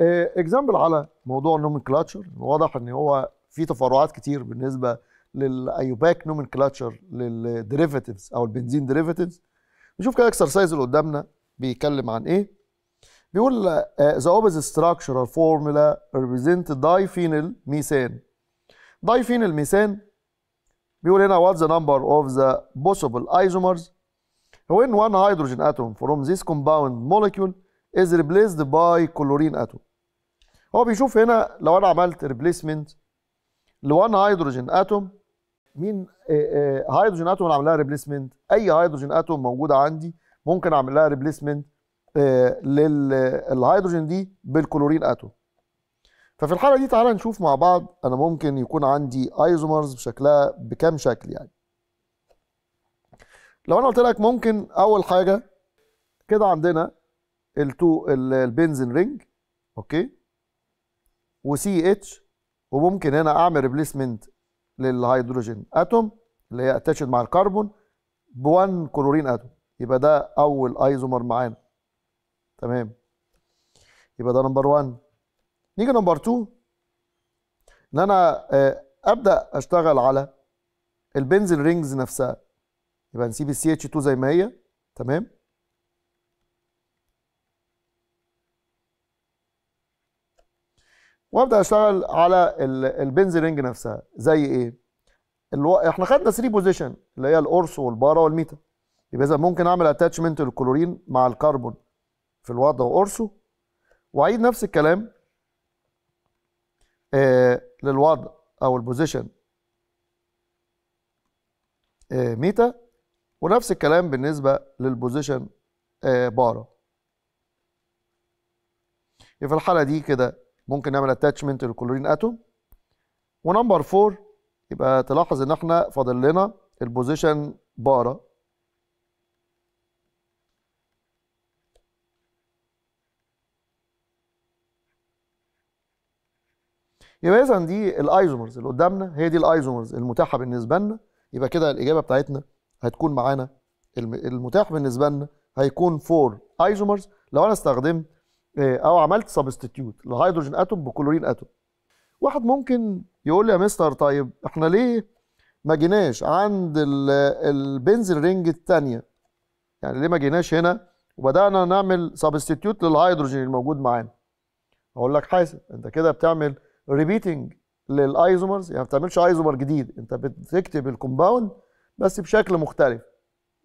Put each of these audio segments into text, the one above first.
اكزامبل آه، على موضوع كلاتشر واضح ان هو في تفرعات كتير بالنسبه للايوباك كلاتشر للديريفاتيفز او البنزين ديريفاتيفز نشوف كده اكسرسايز اللي قدامنا بيتكلم عن ايه بيقول ذا اوبز ستراكشرال فورمولا ريبريزنت فينيل ميثان فينيل ميثان بيقول هنا وات ذا نمبر اوف ذا possible isomers when one hydrogen atom from this compound molecule is replaced by chlorine atom هو بيشوف هنا لو انا عملت ريبليسمنت ل1 هيدروجين اتوم مين آه، آه، هيدروجين اتوم انا عامل لها ريبليسمنت اي هيدروجين اتوم موجوده عندي ممكن اعمل لها ريبليسمنت آه، للهيدروجين دي بالكلورين اتوم ففي الحاله دي تعالى نشوف مع بعض انا ممكن يكون عندي ايزومرز بشكلها بكام شكل يعني لو انا قلت لك ممكن اول حاجه كده عندنا التو البنزين رينج اوكي وسي اتش وممكن هنا اعمل ريبليسمنت للهيدروجين اتوم اللي هي اتشد مع الكربون ب1 كلورين اتوم يبقى ده اول ايزومر معانا تمام يبقى ده نمبر 1 نيجي نمبر 2 ان انا آه، ابدا اشتغل على البنزل رينجز نفسها يبقى نسيب السي اتش 2 زي ما هي تمام وابدا اشتغل على البنز رينج نفسها زي ايه الو... احنا خدنا 3 بوزيشن اللي هي القرص والباره والميتا يبقى اذا ممكن اعمل اتاتشمنت للكلورين مع الكربون في الوضع وقرصه واعيد نفس الكلام آه للوضع او البوزيشن آه ميتا ونفس الكلام بالنسبه للبوزيشن آه بارا في الحاله دي كده ممكن نعمل اتاتشمنت للكلورين اتوم ونمبر 4 يبقى تلاحظ ان احنا فاضل لنا البوزيشن بارا يبقى اذا دي الايزومرز اللي قدامنا هي دي الايزومرز المتاحه بالنسبه لنا يبقى كده الاجابه بتاعتنا هتكون معانا المتاح بالنسبه لنا هيكون 4 ايزومرز لو انا استخدمت آه، او عملت سبستيتيوت لهيدروجين اتوم بكلورين اتوم واحد ممكن يقول لي يا مستر طيب احنا ليه ما جيناش عند البنزل رينج الثانيه يعني ليه ما جيناش هنا وبدانا نعمل سبستيتيوت للهيدروجين الموجود معانا اقول لك حاسب انت كده بتعمل ريبيتنج للايزومرز يعني ما بتعملش ايزومر جديد انت بتكتب الكومباوند بس بشكل مختلف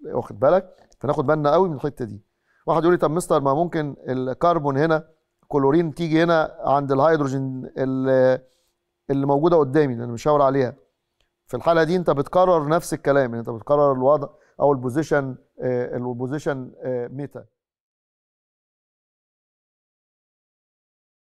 واخد بالك فناخد بالنا قوي من الحته دي واحد يقول لي طب مستر ما ممكن الكربون هنا كلورين تيجي هنا عند الهيدروجين اللي موجوده قدامي اللي انا مشاور عليها في الحاله دي انت بتكرر نفس الكلام يعني انت بتكرر الوضع او البوزيشن البوزيشن ميتا